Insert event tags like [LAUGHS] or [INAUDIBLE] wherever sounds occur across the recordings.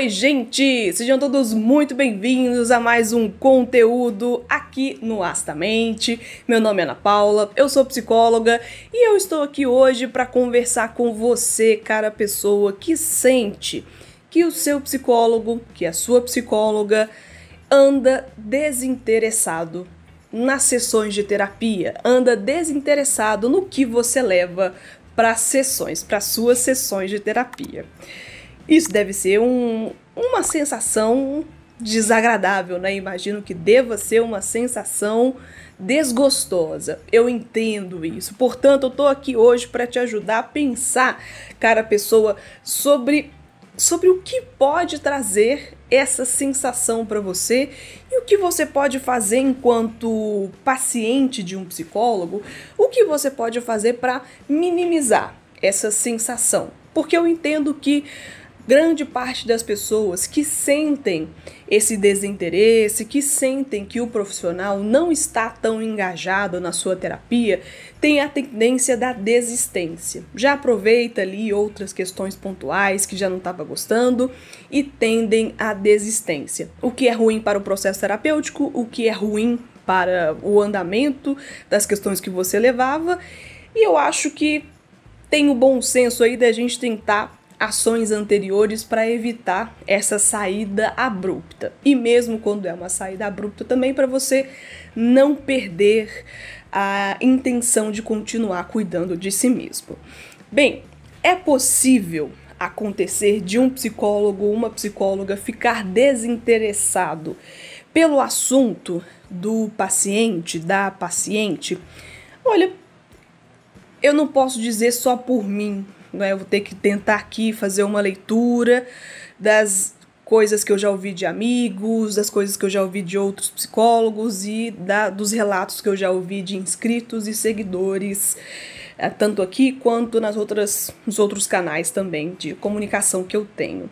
Oi, gente! Sejam todos muito bem-vindos a mais um conteúdo aqui no Astamente. Meu nome é Ana Paula, eu sou psicóloga e eu estou aqui hoje para conversar com você, cara pessoa que sente que o seu psicólogo, que a sua psicóloga, anda desinteressado nas sessões de terapia, anda desinteressado no que você leva para as sessões, para suas sessões de terapia. Isso deve ser um, uma sensação desagradável, né? Imagino que deva ser uma sensação desgostosa. Eu entendo isso. Portanto, eu tô aqui hoje para te ajudar a pensar, cara pessoa, sobre sobre o que pode trazer essa sensação para você e o que você pode fazer enquanto paciente de um psicólogo, o que você pode fazer para minimizar essa sensação. Porque eu entendo que grande parte das pessoas que sentem esse desinteresse, que sentem que o profissional não está tão engajado na sua terapia, tem a tendência da desistência. Já aproveita ali outras questões pontuais que já não estava gostando e tendem à desistência. O que é ruim para o processo terapêutico, o que é ruim para o andamento das questões que você levava. E eu acho que tem o bom senso aí da gente tentar ações anteriores para evitar essa saída abrupta. E mesmo quando é uma saída abrupta, também para você não perder a intenção de continuar cuidando de si mesmo. Bem, é possível acontecer de um psicólogo ou uma psicóloga ficar desinteressado pelo assunto do paciente, da paciente? Olha, eu não posso dizer só por mim, né? Eu vou ter que tentar aqui fazer uma leitura das coisas que eu já ouvi de amigos, das coisas que eu já ouvi de outros psicólogos e da, dos relatos que eu já ouvi de inscritos e seguidores, eh, tanto aqui quanto nas outras, nos outros canais também de comunicação que eu tenho.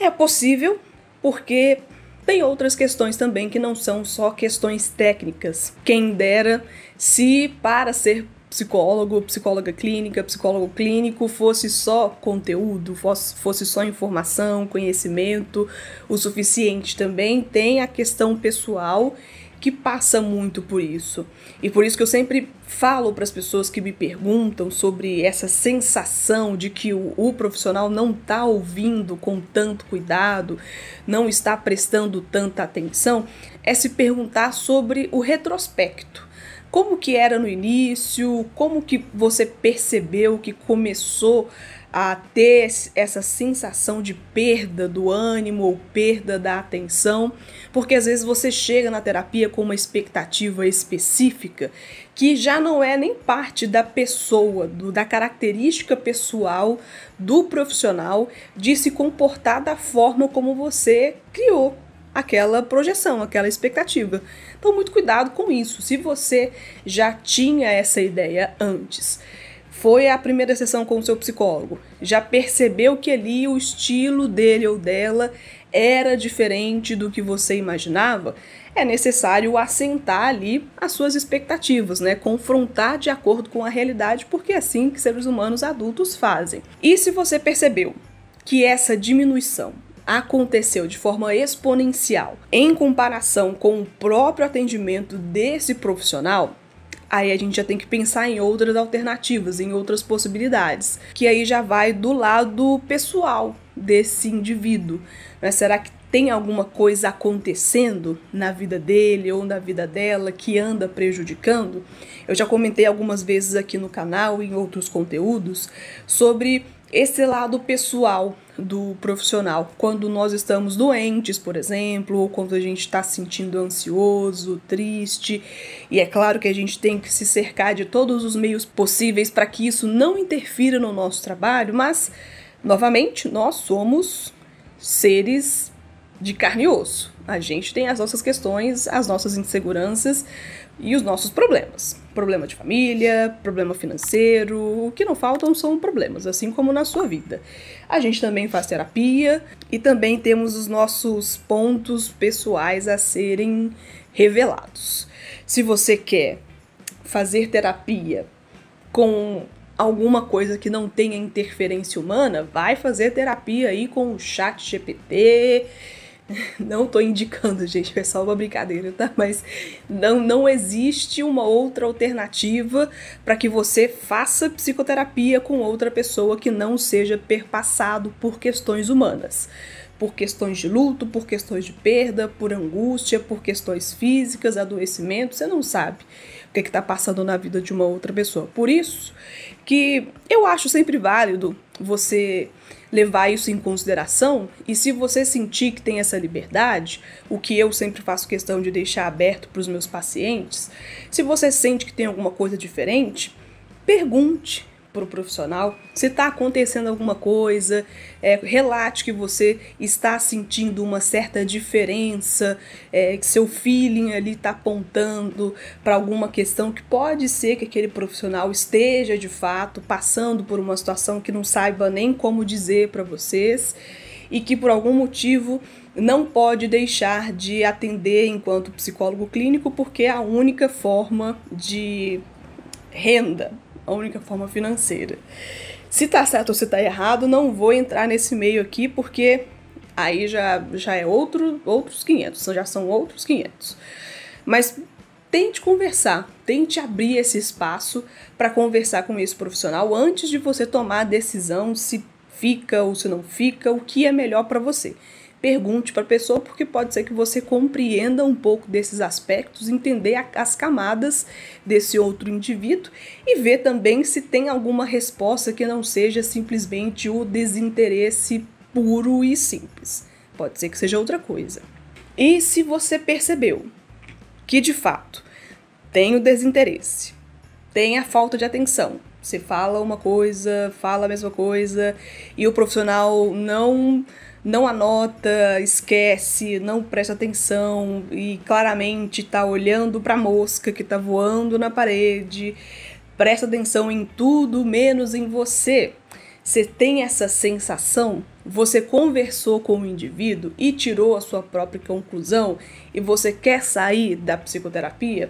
É possível, porque tem outras questões também que não são só questões técnicas. Quem dera se para ser psicólogo, psicóloga clínica, psicólogo clínico fosse só conteúdo, fosse, fosse só informação, conhecimento o suficiente. Também tem a questão pessoal que passa muito por isso. E por isso que eu sempre falo para as pessoas que me perguntam sobre essa sensação de que o, o profissional não está ouvindo com tanto cuidado, não está prestando tanta atenção, é se perguntar sobre o retrospecto como que era no início, como que você percebeu que começou a ter essa sensação de perda do ânimo ou perda da atenção, porque às vezes você chega na terapia com uma expectativa específica que já não é nem parte da pessoa, do, da característica pessoal do profissional de se comportar da forma como você criou aquela projeção, aquela expectativa. Então, muito cuidado com isso. Se você já tinha essa ideia antes, foi a primeira sessão com o seu psicólogo, já percebeu que ali o estilo dele ou dela era diferente do que você imaginava, é necessário assentar ali as suas expectativas, né? Confrontar de acordo com a realidade, porque é assim que seres humanos adultos fazem. E se você percebeu que essa diminuição aconteceu de forma exponencial em comparação com o próprio atendimento desse profissional, aí a gente já tem que pensar em outras alternativas, em outras possibilidades, que aí já vai do lado pessoal desse indivíduo. Né? Será que tem alguma coisa acontecendo na vida dele ou na vida dela que anda prejudicando? Eu já comentei algumas vezes aqui no canal, em outros conteúdos, sobre esse lado pessoal do profissional. Quando nós estamos doentes, por exemplo, ou quando a gente está se sentindo ansioso, triste, e é claro que a gente tem que se cercar de todos os meios possíveis para que isso não interfira no nosso trabalho, mas novamente nós somos seres de carne e osso. A gente tem as nossas questões, as nossas inseguranças e os nossos problemas. Problema de família, problema financeiro, o que não faltam são problemas, assim como na sua vida. A gente também faz terapia e também temos os nossos pontos pessoais a serem revelados. Se você quer fazer terapia com alguma coisa que não tenha interferência humana, vai fazer terapia aí com o chat GPT, [LAUGHS] Não tô indicando, gente, é só uma brincadeira, tá? Mas não, não existe uma outra alternativa para que você faça psicoterapia com outra pessoa que não seja perpassado por questões humanas por questões de luto, por questões de perda, por angústia, por questões físicas, adoecimento, você não sabe o que é está passando na vida de uma outra pessoa. Por isso que eu acho sempre válido você levar isso em consideração e se você sentir que tem essa liberdade, o que eu sempre faço questão de deixar aberto para os meus pacientes, se você sente que tem alguma coisa diferente, pergunte, para o profissional, se está acontecendo alguma coisa, é, relate que você está sentindo uma certa diferença, é, que seu feeling ali está apontando para alguma questão que pode ser que aquele profissional esteja de fato passando por uma situação que não saiba nem como dizer para vocês e que por algum motivo não pode deixar de atender enquanto psicólogo clínico, porque é a única forma de renda a única forma financeira. Se tá certo ou se tá errado, não vou entrar nesse meio aqui porque aí já, já é outro, outros 500, já são outros 500. Mas tente conversar, tente abrir esse espaço para conversar com esse profissional antes de você tomar a decisão se fica ou se não fica, o que é melhor para você. Pergunte para a pessoa, porque pode ser que você compreenda um pouco desses aspectos, entender a, as camadas desse outro indivíduo e ver também se tem alguma resposta que não seja simplesmente o desinteresse puro e simples. Pode ser que seja outra coisa. E se você percebeu que de fato tem o desinteresse, tem a falta de atenção, você fala uma coisa, fala a mesma coisa e o profissional não não anota, esquece, não presta atenção e claramente tá olhando pra mosca que tá voando na parede. Presta atenção em tudo menos em você. Você tem essa sensação? Você conversou com o indivíduo e tirou a sua própria conclusão e você quer sair da psicoterapia?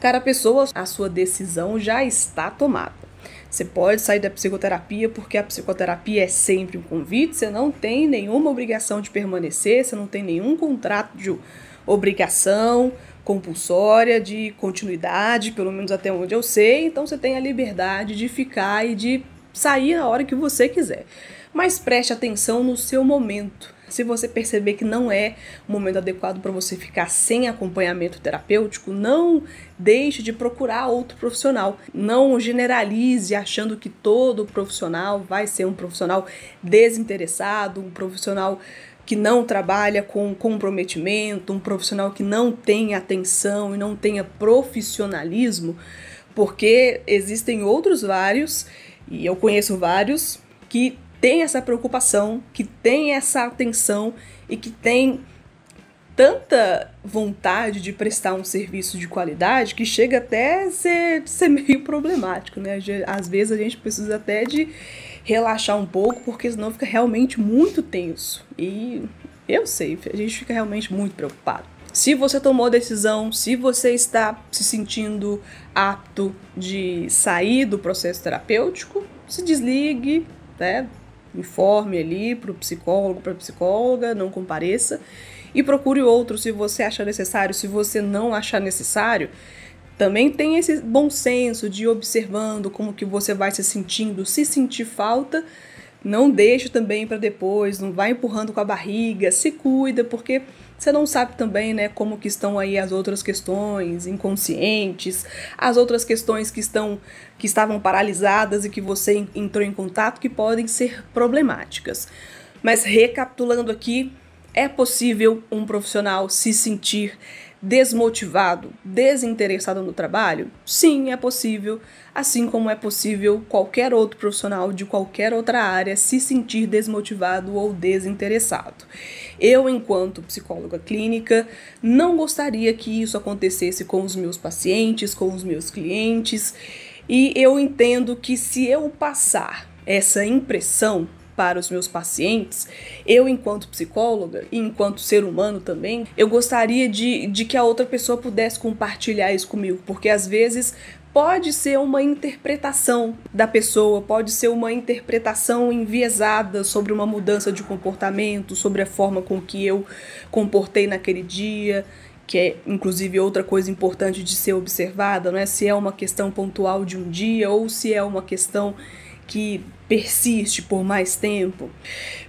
Cara, pessoa, a sua decisão já está tomada. Você pode sair da psicoterapia porque a psicoterapia é sempre um convite, você não tem nenhuma obrigação de permanecer, você não tem nenhum contrato de obrigação compulsória, de continuidade, pelo menos até onde eu sei, então você tem a liberdade de ficar e de sair a hora que você quiser. Mas preste atenção no seu momento se você perceber que não é o momento adequado para você ficar sem acompanhamento terapêutico, não deixe de procurar outro profissional. Não generalize achando que todo profissional vai ser um profissional desinteressado, um profissional que não trabalha com comprometimento, um profissional que não tem atenção e não tenha profissionalismo, porque existem outros vários, e eu conheço vários, que tem essa preocupação, que tem essa atenção e que tem tanta vontade de prestar um serviço de qualidade que chega até ser, ser meio problemático, né? Às vezes a gente precisa até de relaxar um pouco, porque senão fica realmente muito tenso. E eu sei, a gente fica realmente muito preocupado. Se você tomou a decisão, se você está se sentindo apto de sair do processo terapêutico, se desligue, né? informe ali para o psicólogo, para a psicóloga, não compareça. E procure outro se você achar necessário. Se você não achar necessário, também tem esse bom senso de ir observando como que você vai se sentindo, se sentir falta, não deixe também para depois, não vá empurrando com a barriga, se cuida, porque você não sabe também, né, como que estão aí as outras questões inconscientes, as outras questões que estão que estavam paralisadas e que você entrou em contato que podem ser problemáticas. Mas recapitulando aqui, é possível um profissional se sentir desmotivado, desinteressado no trabalho? Sim, é possível, assim como é possível qualquer outro profissional de qualquer outra área se sentir desmotivado ou desinteressado. Eu, enquanto psicóloga clínica, não gostaria que isso acontecesse com os meus pacientes, com os meus clientes, e eu entendo que se eu passar essa impressão para os meus pacientes, eu, enquanto psicóloga e enquanto ser humano também, eu gostaria de, de que a outra pessoa pudesse compartilhar isso comigo, porque às vezes pode ser uma interpretação da pessoa, pode ser uma interpretação enviesada sobre uma mudança de comportamento, sobre a forma com que eu comportei naquele dia, que é inclusive outra coisa importante de ser observada, não é se é uma questão pontual de um dia ou se é uma questão que persiste por mais tempo.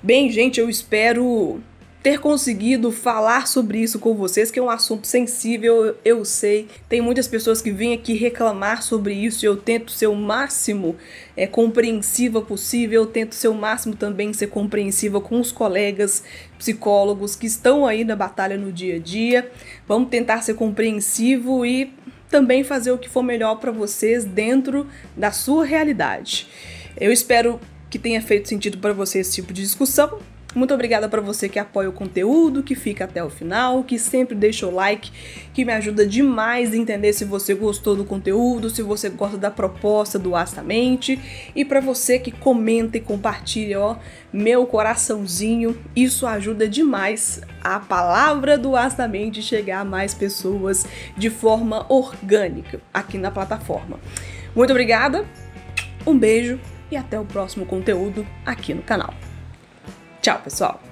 Bem, gente, eu espero ter conseguido falar sobre isso com vocês, que é um assunto sensível, eu sei. Tem muitas pessoas que vêm aqui reclamar sobre isso e eu tento ser o máximo é, compreensiva possível, eu tento ser o máximo também ser compreensiva com os colegas psicólogos que estão aí na batalha no dia a dia. Vamos tentar ser compreensivo e também fazer o que for melhor para vocês dentro da sua realidade. Eu espero que tenha feito sentido para você esse tipo de discussão. Muito obrigada para você que apoia o conteúdo, que fica até o final, que sempre deixa o like, que me ajuda demais a entender se você gostou do conteúdo, se você gosta da proposta do Astamente. E para você que comenta e compartilha, ó, meu coraçãozinho, isso ajuda demais a palavra do Astamente chegar a mais pessoas de forma orgânica aqui na plataforma. Muito obrigada, um beijo e até o próximo conteúdo aqui no canal. Tchau, pessoal!